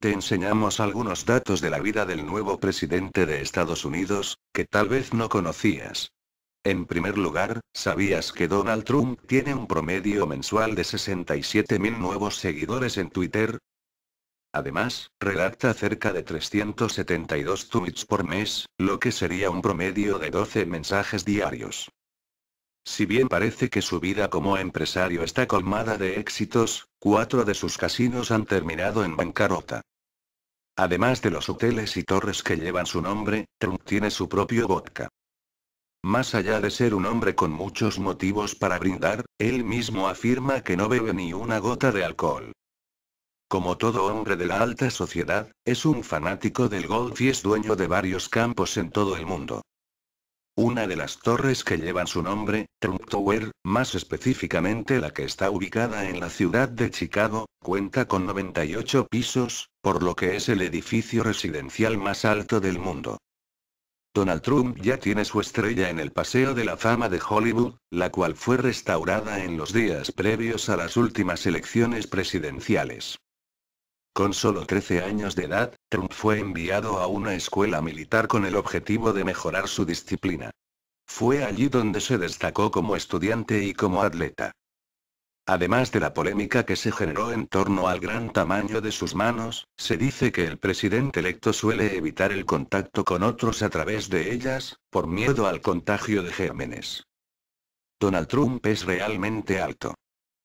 Te enseñamos algunos datos de la vida del nuevo presidente de Estados Unidos, que tal vez no conocías. En primer lugar, ¿sabías que Donald Trump tiene un promedio mensual de 67.000 nuevos seguidores en Twitter? Además, redacta cerca de 372 tweets por mes, lo que sería un promedio de 12 mensajes diarios. Si bien parece que su vida como empresario está colmada de éxitos, cuatro de sus casinos han terminado en bancarrota. Además de los hoteles y torres que llevan su nombre, Trump tiene su propio vodka. Más allá de ser un hombre con muchos motivos para brindar, él mismo afirma que no bebe ni una gota de alcohol. Como todo hombre de la alta sociedad, es un fanático del golf y es dueño de varios campos en todo el mundo. Una de las torres que llevan su nombre, Trump Tower, más específicamente la que está ubicada en la ciudad de Chicago, cuenta con 98 pisos, por lo que es el edificio residencial más alto del mundo. Donald Trump ya tiene su estrella en el Paseo de la Fama de Hollywood, la cual fue restaurada en los días previos a las últimas elecciones presidenciales. Con solo 13 años de edad, Trump fue enviado a una escuela militar con el objetivo de mejorar su disciplina. Fue allí donde se destacó como estudiante y como atleta. Además de la polémica que se generó en torno al gran tamaño de sus manos, se dice que el presidente electo suele evitar el contacto con otros a través de ellas, por miedo al contagio de gérmenes. Donald Trump es realmente alto.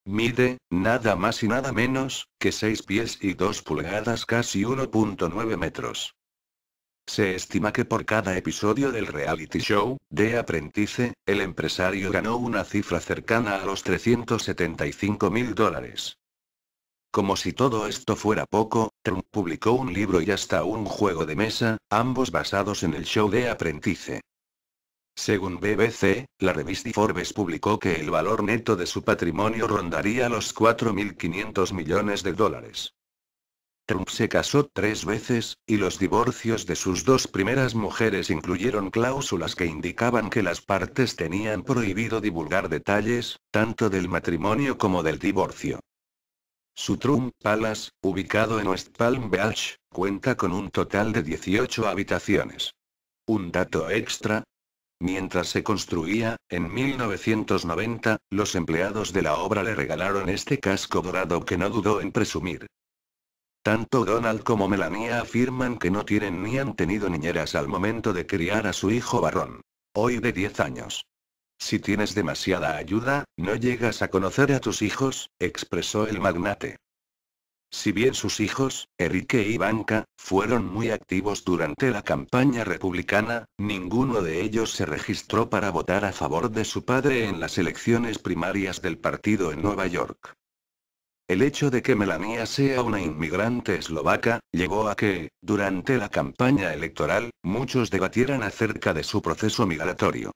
Mide, nada más y nada menos, que 6 pies y 2 pulgadas casi 1.9 metros. Se estima que por cada episodio del reality show, de Aprendice, el empresario ganó una cifra cercana a los 375 mil dólares. Como si todo esto fuera poco, Trump publicó un libro y hasta un juego de mesa, ambos basados en el show de Aprendice. Según BBC, la revista Forbes publicó que el valor neto de su patrimonio rondaría los 4.500 millones de dólares. Trump se casó tres veces, y los divorcios de sus dos primeras mujeres incluyeron cláusulas que indicaban que las partes tenían prohibido divulgar detalles, tanto del matrimonio como del divorcio. Su Trump Palace, ubicado en West Palm Beach, cuenta con un total de 18 habitaciones. Un dato extra, Mientras se construía, en 1990, los empleados de la obra le regalaron este casco dorado que no dudó en presumir. Tanto Donald como Melania afirman que no tienen ni han tenido niñeras al momento de criar a su hijo varón. Hoy de 10 años. Si tienes demasiada ayuda, no llegas a conocer a tus hijos, expresó el magnate. Si bien sus hijos, Enrique y Banca, fueron muy activos durante la campaña republicana, ninguno de ellos se registró para votar a favor de su padre en las elecciones primarias del partido en Nueva York. El hecho de que Melania sea una inmigrante eslovaca, llevó a que, durante la campaña electoral, muchos debatieran acerca de su proceso migratorio.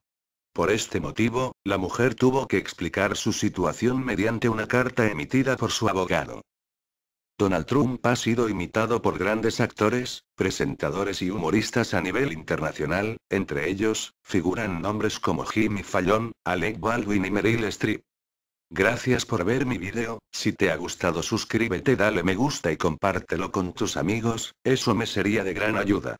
Por este motivo, la mujer tuvo que explicar su situación mediante una carta emitida por su abogado. Donald Trump ha sido imitado por grandes actores, presentadores y humoristas a nivel internacional, entre ellos, figuran nombres como Jimmy Fallon, Alec Baldwin y Meryl Streep. Gracias por ver mi video, si te ha gustado suscríbete dale me gusta y compártelo con tus amigos, eso me sería de gran ayuda.